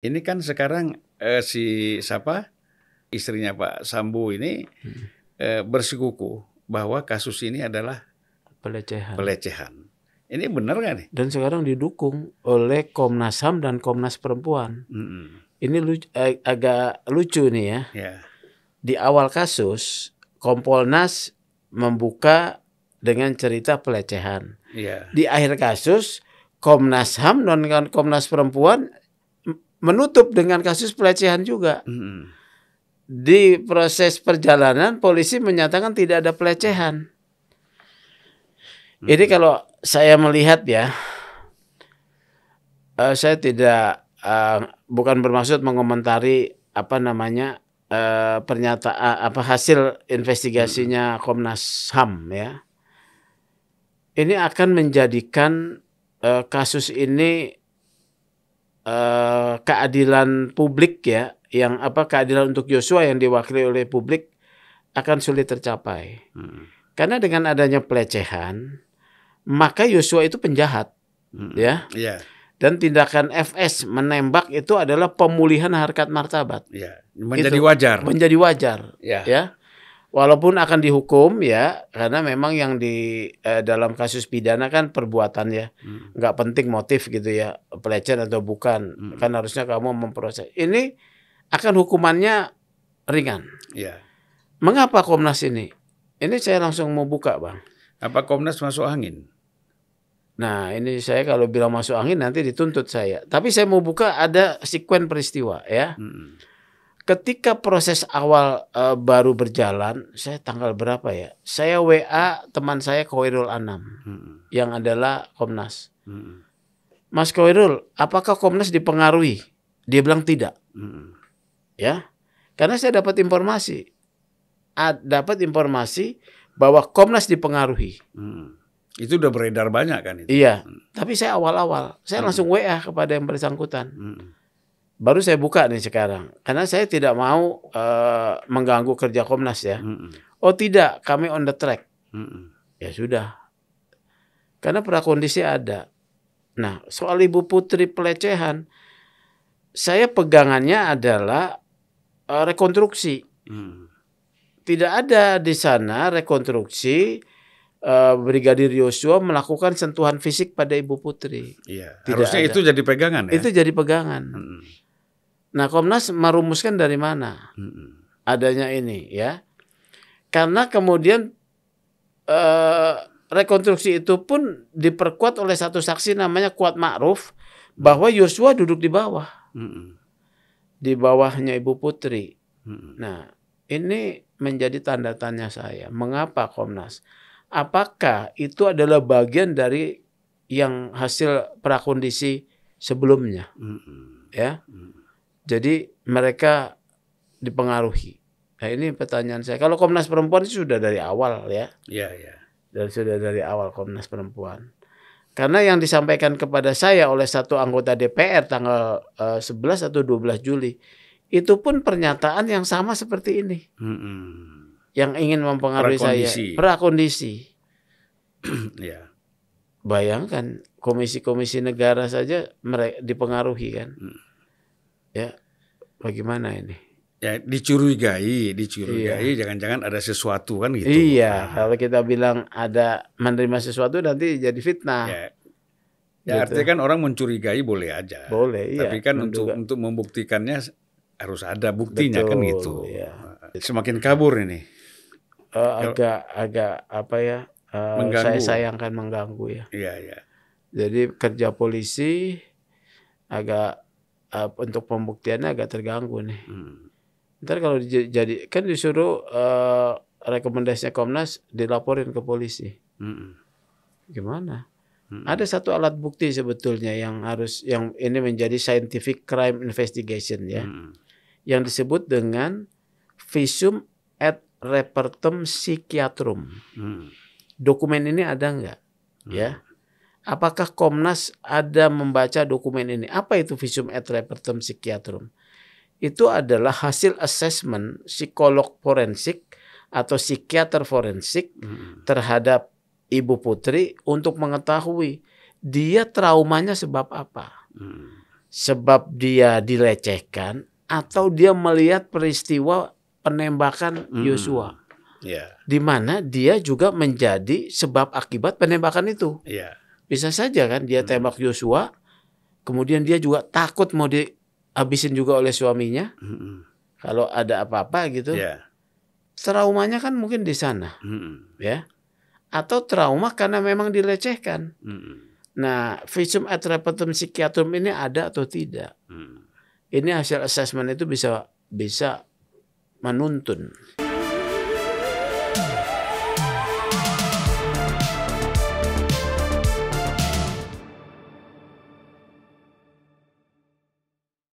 Ini kan sekarang eh, si siapa istrinya Pak Sambu ini hmm. eh, bersikuku bahwa kasus ini adalah pelecehan. Pelecehan. Ini benar nggak nih? Dan sekarang didukung oleh Komnas Ham dan Komnas Perempuan. Hmm. Ini lucu, eh, agak lucu nih ya. ya. Di awal kasus Kompolnas membuka dengan cerita pelecehan. Ya. Di akhir kasus Komnas Ham dan Komnas Perempuan menutup dengan kasus pelecehan juga. Hmm. Di proses perjalanan polisi menyatakan tidak ada pelecehan. Hmm. kalau saya melihat ya, uh, saya tidak uh, bukan bermaksud mengomentari apa namanya uh, pernyataan apa hasil investigasinya hmm. Komnas Ham ya. Ini akan menjadikan uh, kasus ini uh, keadilan publik ya, yang apa keadilan untuk Yosua yang diwakili oleh publik akan sulit tercapai. Hmm. Karena dengan adanya pelecehan, maka Yosua itu penjahat, hmm. ya. Yeah. Dan tindakan FS menembak itu adalah pemulihan harkat martabat. Yeah. Menjadi itu, wajar. Menjadi wajar, yeah. ya walaupun akan dihukum ya karena memang yang di eh, dalam kasus pidana kan perbuatan ya hmm. nggak penting motif gitu ya pelecehan atau bukan hmm. kan harusnya kamu memproses ini akan hukumannya ringan ya mengapa Komnas ini ini saya langsung mau buka bang apa Komnas masuk angin Nah, ini saya kalau bilang masuk angin nanti dituntut saya. Tapi saya mau buka ada sekuen peristiwa ya. Hmm ketika proses awal e, baru berjalan, saya tanggal berapa ya? Saya WA teman saya Khoirul Anam hmm. yang adalah Komnas. Hmm. Mas Khoirul, apakah Komnas dipengaruhi? Dia bilang tidak. Hmm. Ya, karena saya dapat informasi, dapat informasi bahwa Komnas dipengaruhi. Hmm. Itu udah beredar banyak kan? Itu? Iya, hmm. tapi saya awal-awal, saya hmm. langsung WA kepada yang bersangkutan. Hmm baru saya buka nih sekarang karena saya tidak mau uh, mengganggu kerja Komnas ya. Mm -mm. Oh tidak, kami on the track. Mm -mm. Ya sudah, karena prakondisi ada. Nah soal Ibu Putri pelecehan, saya pegangannya adalah uh, rekonstruksi. Mm. Tidak ada di sana rekonstruksi eh, Brigadir Yosua melakukan sentuhan fisik pada Ibu Putri. Iya. Tidak harusnya ada. itu jadi pegangan ya. Itu jadi pegangan. Hmm. Nah, Komnas merumuskan dari mana adanya ini ya? Karena kemudian eh, rekonstruksi itu pun diperkuat oleh satu saksi namanya Kuat Ma'ruf bahwa Yosua duduk di bawah. Di bawahnya Ibu Putri. Nah, ini menjadi tanda tanya saya. Mengapa Komnas? Apakah itu adalah bagian dari yang hasil prakondisi sebelumnya? Ya. Jadi mereka dipengaruhi. Nah ini pertanyaan saya. Kalau Komnas Perempuan itu sudah dari awal ya. Iya, iya. Dan sudah dari awal Komnas Perempuan. Karena yang disampaikan kepada saya oleh satu anggota DPR tanggal uh, eh, 11 atau 12 Juli itu pun pernyataan yang sama seperti ini. Mm -hmm. Yang ingin mempengaruhi prakondisi. saya prakondisi. ya. Bayangkan komisi-komisi negara saja mereka dipengaruhi kan. Mm ya bagaimana ini? Ya dicurigai, dicurigai, iya. jangan-jangan iya. ada sesuatu kan gitu. Iya, nah. kalau kita bilang ada menerima sesuatu nanti jadi fitnah. Ya. Ya gitu. artinya kan orang mencurigai boleh aja. Boleh, iya. Tapi kan Menduga. untuk untuk membuktikannya harus ada buktinya kan Betul, kan gitu. Iya. Nah, semakin kabur ini. Uh, agak agak apa ya? Uh, Saya sayangkan mengganggu ya. Iya, iya. Jadi kerja polisi agak uh, untuk pembuktiannya agak terganggu nih. Hmm. Ntar kalau jadi kan disuruh uh, rekomendasinya Komnas dilaporin ke polisi. Hmm. Gimana? Hmm. Ada satu alat bukti sebetulnya yang harus yang ini menjadi scientific crime investigation ya. Hmm. Yang disebut dengan visum et repertum psychiatrum. Hmm. Dokumen ini ada nggak? Hmm. Ya. Apakah Komnas ada membaca dokumen ini? Apa itu visum et repertum psikiatrum? Itu adalah hasil asesmen psikolog forensik atau psikiater forensik hmm. terhadap ibu putri untuk mengetahui dia traumanya sebab apa. Hmm. Sebab dia dilecehkan atau dia melihat peristiwa penembakan hmm. Yosua. Yeah. Di mana dia juga menjadi sebab akibat penembakan itu. Yeah bisa saja kan dia hmm. tembak Yosua, kemudian dia juga takut mau dihabisin juga oleh suaminya. Hmm. Kalau ada apa-apa gitu. Yeah. Traumanya kan mungkin di sana. Hmm. Ya. Atau trauma karena memang dilecehkan. Hmm. Nah, visum et repertum psikiatrum ini ada atau tidak? Hmm. Ini hasil assessment itu bisa bisa menuntun.